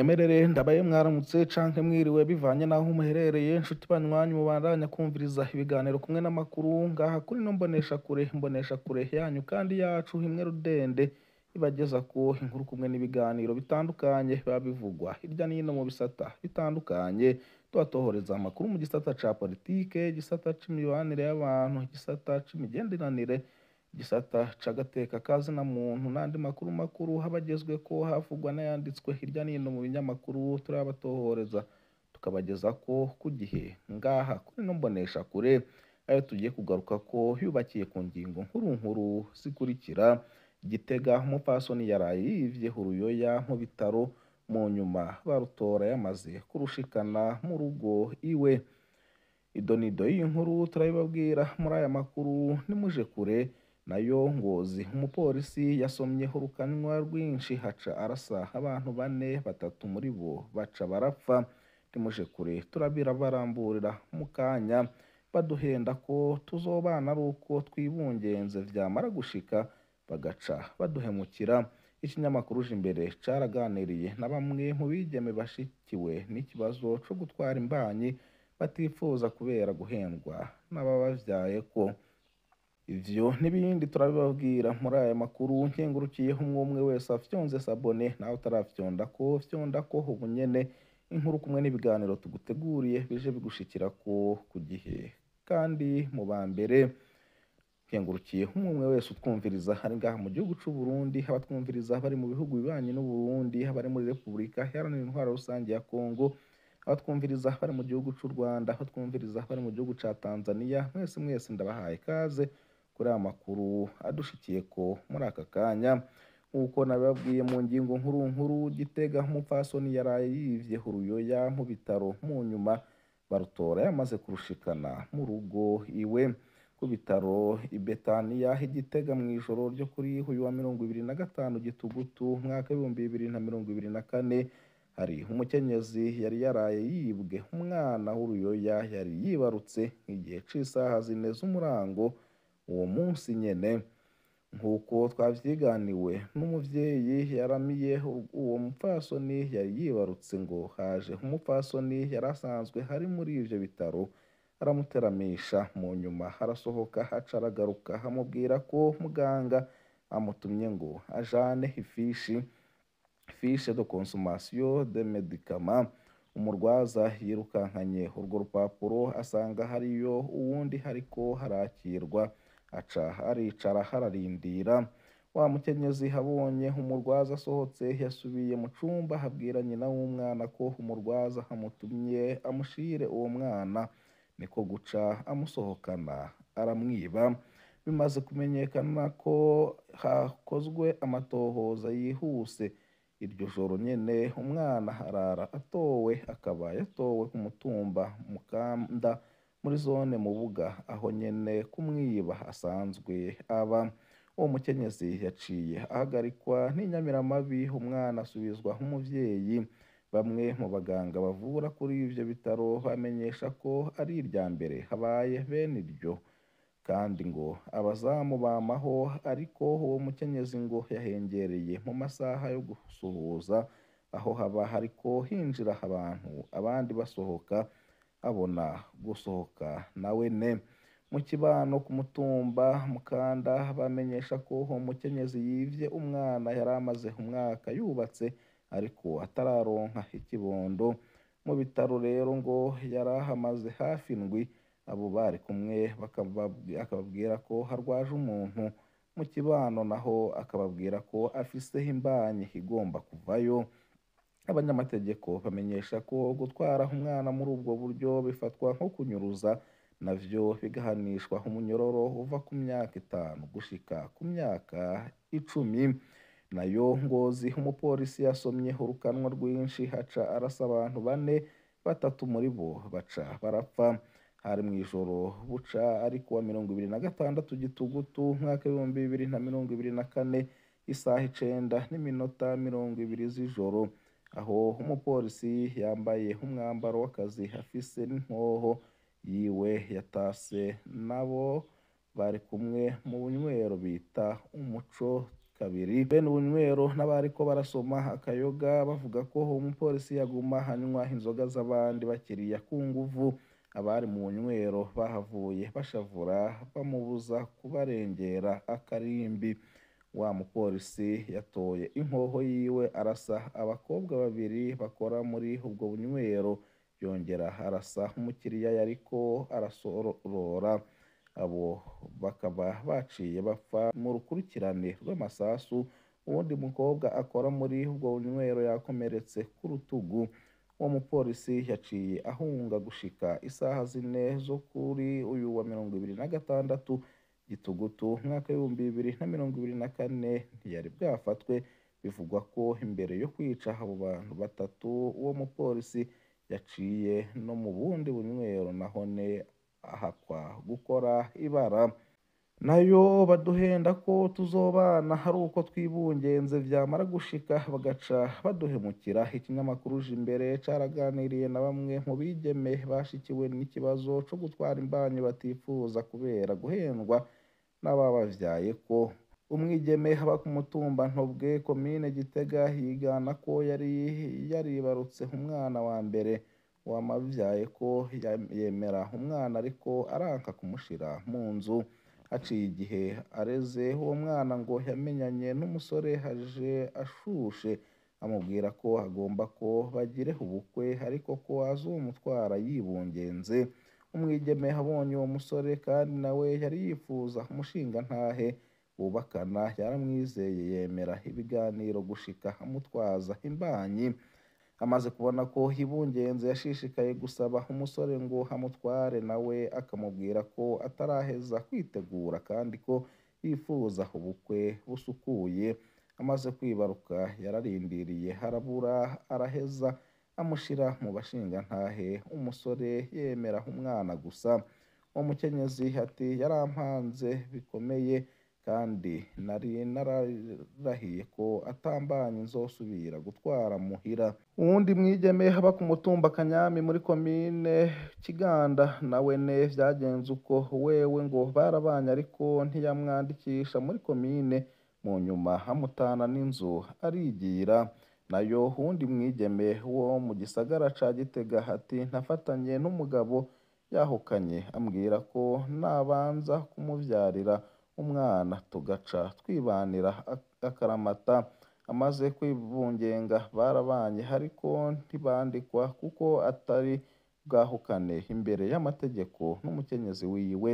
munyemerere ndabaye mwaramutse canke mwiriwe bivanye n'aho muherereye nshuti banywanyi mubandanya kumviriza ibiganiro kumwe n'amakuru ngaha kuri no mbonesha kure mbonesha kure yanyu kandi yacu imwe rudende ibageza ku inkuru kumwe n'ibiganiro bitandukanye biba bivugwa hirya n'ino mu bisata bitandukanye tuba amakuru mu gisata ca politiki igisata c'imibanire y'abantu igisata c'imigenderanire Gisata c'agateka kazi na muntu n'andi makuru makuru habagezwe ko havugwa n'ayanditswe hirya no mu binyamakuru turabatohoreza ko ku gihe ngaha kuri ino mboneshakure ayo tugiye kugaruka ko yubakiye ku ngingo nkuru nkuru zikurikira gitega umupfasoni yaraye yivyeho uruyoya mu bitaro mu nyuma barutora yamaze kurushikana mu rugo iwe idonido y'iyi nkuru muri aya makuru nimuje kure nayo Ngozi umupolisi yasomyeho urukanwa rwinshi haca arasa abantu bane batatu muri bo baca barapfa timuje kure turabira baramburira mu kanya baduhenda ko tuzobana ari uko twibungenze byamara gushika bagaca baduhemukira ikinyamakuru uje imbere caraganiriye na bamwe mu bigeme bashikiwe n'ikibazo cyo gutwara imbanyi batifuza kubera guhendwa n'ababavyaye ko Ivyo n'ibindi turabibabwira muri aya makuru nkengurukiyeho umwe umwe wese afyonze sabone nawe utarafyondako fyondako ubu nyene inkuru kumwe n'ibiganiro tuguteguriye bije ko ku gihe kandi mu ba mbere nkengurukiye umwe umwe wese utwumviriza hari ngaha mu gihugu cy’u Burundi haba twumviriza bari mu bihugu bibanye n'u Burundi bari muri Repubulika Iharanira Intwaro Rusange ya Kongo abatwumviriza bari mu gihugu cy’u Rwanda twumviriza bari mu gihugu ca Tanzania mwese mwese ndabahaye ikaze kuri aya adushikiye ko muri aka kanya nk'uko nabibabwiye mu ngingo nkuru nkuru gitega nk'umupfasoni yaraye yibye huruyoya mu bitaro mu nyuma barutora yamaze kurushikana mu rugo iwe ku bitaro i betaniya igitega mu ijoro ryo kuri uyu wa mirongo ibiri na gatanu gitugutu umwaka w'ibihumbi bibiri na mirongo ibiri na kane hari umukenyezi yari yaraye yibwe umwana w'uruyoya yari yibarutse igihe cy'isaha zine z'umurango uwo munsi nyine nk'uko twabyiganiwe n'umubyeyi yaramiye uwo mupfasoni yari yibarutse ngo haje umupfasoni yari asanzwe hari muri ibyo bitaro aramuteramisha mu nyuma harasohoka hacaragaruka aragaruka amubwira ko muganga amutumye ngo ajane ifishi fiche de consommation de medicament umurwaza yirukankanye urwo rupapuro asanga hariyo uwundi ariko harakirwa aca aricara hararindira wa mukenyezi habonye umurwaza asohotse yasubiye mu cumba habwira nyina w'umwana ko umurwaza hamutumye amushire uwo mwana niko guca amusohokana aramwiba bimaze kumenyekana ko hakozwe amatohoza yihuse iryo joro nyene umwana harara atowe akaba yatowe ku mutumba mukanda muri zone Mubuga aho nyene kumwiba asanzwe aba uwo mukenyezi yaciye ahagarikwa n'inyamiramabi umwana asubizwa nk’umubyeyi bamwe mu baganga bavura kuri ibyo bitaro bamenyesha ko ari irya mbere habaye bene iryo kandi ngo abazamubamaho ariko uwo mukenyezi ngo yahengereye mu masaha yo gusuhuza aho haba hariko hinjira abantu abandi basohoka abona gusohoka nawene mu kibano ku mutumba mukanda bamenyesha ko umukenyezi yivye umwana yari amaze umwaka yubatse ariko atararonka ikibondo mu bitaro rero ngo yari ahamaze hafi indwi abo bari kumwe akababwira ko harwaje umuntu mu kibano naho akababwira ko afise imbanyi igomba kuvayo Abanyamategeko bamenyesha ko gutwara umwana muri ubwo buryo bifatwa nko kunyuruza nabyo bigahanishwa umunyororo uva ku myaka itanu gushika ku myaka icumi nayo ngozi umupolisi yasomye urukanwa rwinshi haca arasa abantu bane batatu muri bo baca barapfa hari mu ijoro buca ariko kuwa mirongo ibiri na gatandatu gitugutu umwaka w'ibihumbi bibiri na mirongo ibiri na kane isaha icyenda n'iminota mirongo ibiri z'ijoro aho umupolisi yambaye nk'umwambaro w'akazi afise n'inkoho yiwe yatase nabo bari kumwe mu bunywero bita umuco kabiri bene ubunywero n'abariko barasoma akayoga bavuga ko umupolisi yaguma hanywa inzoga z'abandi bakiriya ku nguvu abari mu bunywero bahavuye bashavura bamubuza kubarengera akarimbi wa mupolisi yatoye inkoho yiwe arasa abakobwa babiri bakora muri ubwo bunywero yongera arasa umukiriya ariko arasorora abo bakaba baciye bapfa mu rukurikirane rw'amasasu uwundi mukobwa akora muri ubwo bunywero yakomeretse ku rutugu uwo mupolisi yaciye ahunga gushika isaha zine zo kuri uyu wa mirongo ibiri na gatandatu gitugutu umwaka w'ibihumbi bibiri na mirongo ibiri na kane ntiyari bwafatwe bivugwa ko imbere yo kwica abo bantu batatu uwo mupolisi yaciye no mu bundi bunywero nahone ahakwa gukora ibara nayo baduhenda ko tuzobana hari uko twibungenze byamara gushika bagaca baduhemukira ikinyamakuru uje imbere caraganiriye na bamwe mu bigeme bashikiwe n'ikibazo cyo gutwara imbanyi batifuza kubera guhendwa n'abababyaye ko umwigeme haba Habakumumutumba ntobwe komine Gitega higana ko yari yaribarutse umwana wa mbere wamabyaye ko yemera umwana ariko aranka kumushira mu nzu aciye igihe areze uwo mwana ngo yamenyanye n'umusore haje ashushe amubwira ko agomba ko bagire ubukwe ariko ko azomutwara yibungenze umwigeme abonye uwo musore kandi nawe yari yifuza umushingantahe bubakana yaramwizeye yemera ibiganiro gushika amutwaza imbanyi amaze kubona ko ibungenze yashishikaye gusaba umusore ngo amutware nawe akamubwira ko ataraheza kwitegura kandi ko yifuza ubukwe busukuye amaze kwibaruka yararindiriye harabura araheza amushyira mu bashingantahe umusore yemeraho umwana gusa uwo mukenyezi ati yarampanze bikomeye kandi nari nararahiye ko atambanye nzosubira gutwara muhira uwundi mwigeme haba ku mutumba kanyami muri komine kiganda nawe ne byagenze uko wewe ngo barabanye ariko ntiyamwandikisha muri komine mu nyuma hamutana n'inzu arigira nayo Yohundi Mwigeme wo mu gisagara ca Gitega ati “Nafatanye n'umugabo yahukanye ambwira ko nabanza kumubyarira umwana tugaca twibanira akaramata amaze kwivungenga barabanye ariko ntibandikwa kuko atari bwahukane imbere y'amategeko n'umukenyezi wiwe”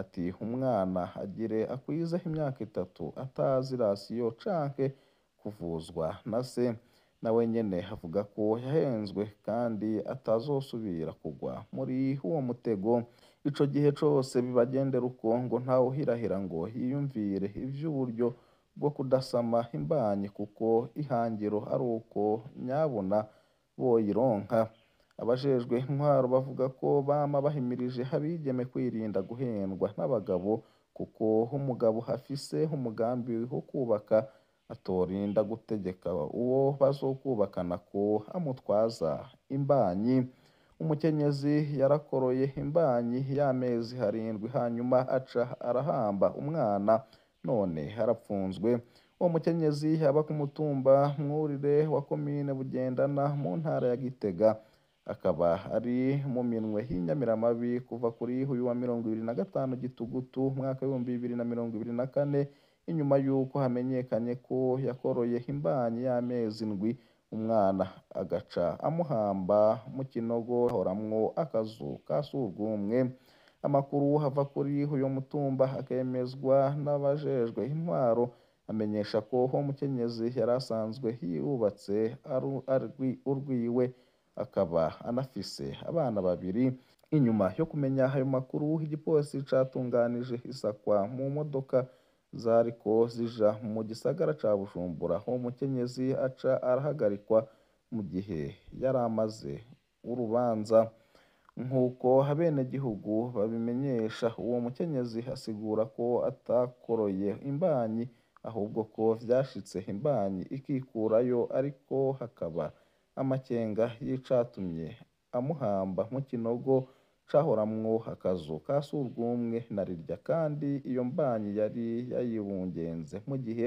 ati “Umwana agire akwize imyaka itatu atazi rasiyo canke kuvuzwa na se nawe nyene avuga ko yahenzwe kandi atazosubira kugwa muri uwo mutego icyo gihe cyose bibagendera uko ngo ntawuhirahira ngo yiyumvire iby’uburyo bwo kudasama imbanyi kuko ihangiro ari uko nyabona boyironka abajejwe intwaro bavuga ko bama bahimirije abigeme kwirinda guhendwa n'abagabo kuko umugabo hafise umugambi wo kubaka atorinda gutegeka uwo bazokubakana ko amutwaza imbanyi umukenyezi yarakoroye imbanyi y'amezi harindwi hanyuma aca arahamba umwana none harapfunzwe uwo mukenyezi aba ku mutumba mwurire wa komine bugendana mu ntara ya gitega akaba ari mu minwe y'inyamiramabi kuva kuri uyu wa mirongo ibiri na gatanu gitugutu umwaka w'ibihumbi bibiri na mirongo ibiri na kane nyuma y'uko hamenyekanye ko yakoroye imbanyi y'amezi ndwi umwana agaca amuhamba mu kinogo ahoramwo akazu ka surwumwe amakuru hava kuri uyu mutumba akemezwa n'abajejwe intwaro amenyesha ko uwo mukenyezi yari asanzwe yubatse urwiwe akaba anafise abana babiri inyuma yo kumenya ayo makuru igipolisi catunganije isakwa mu modoka zariko zija mu gisagara ca Bujumbura aho umukenyezi aca arahagarikwa mu gihe yari amaze urubanza nk'uko abenegihugu babimenyesha uwo mukenyezi asigura ko atakoroye imbanyi ahubwo ko vyashitse imbanyi ikikurayo ariko hakaba amakenga y'icatumye amuhamba mu kinogo cahoramwo akazu ka surwumwe na rirya kandi iyo mbanyi yari yayibungenze mu gihe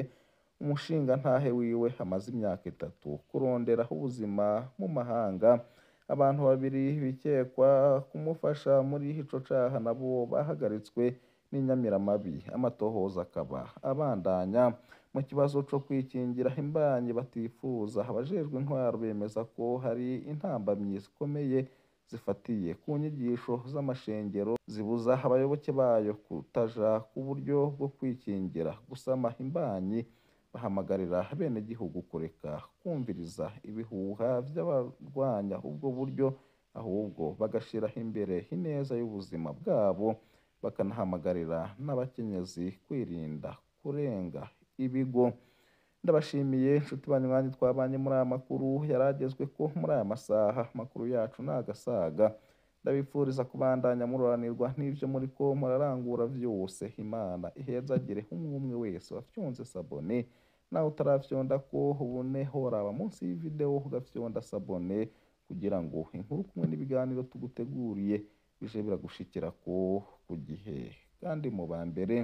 umushinga ntahe wiwe amaze imyaka itatu kurondera ubuzima mu mahanga abantu babiri bikekwa kumufasha muri ico caha nabo bahagaritswe n'inyamiramabi amatohoza akaba abandanya mu kibazo co kwikingira imbanyi batifuza abajejwe intwaro bemeza ko hari intambamyi zikomeye zifatiye ku nyigisho z'amashengero zibuza abayoboke bayo kutaja ku buryo bwo kwikingira gusama imbanyi bahamagarira abenegihugu kureka kumviriza ibihuha by'abarwanya ubwo buryo ahubwo bagashiraho imbere ineza y'ubuzima bwabo bakanahamagarira n'abakenyezi kwirinda kurenga ibigo ndabashimiye inshuti banyu twabanye muri aya makuru yari ko muri aya masaha amakuru yacu ni agasaga ndabifuriza kubandanya mururanirwa n'ibyo muri ko murarangura byose imana ihezagire umwe umwe wese wafyonze sabone nawe utarafyonda ko uboneho waraba munsi y'ividewo ugafyonda sabone kugira ngo inkuru kumwe n'ibiganiro tuguteguriye bije biragushikira ko ku gihe kandi mu ba mbere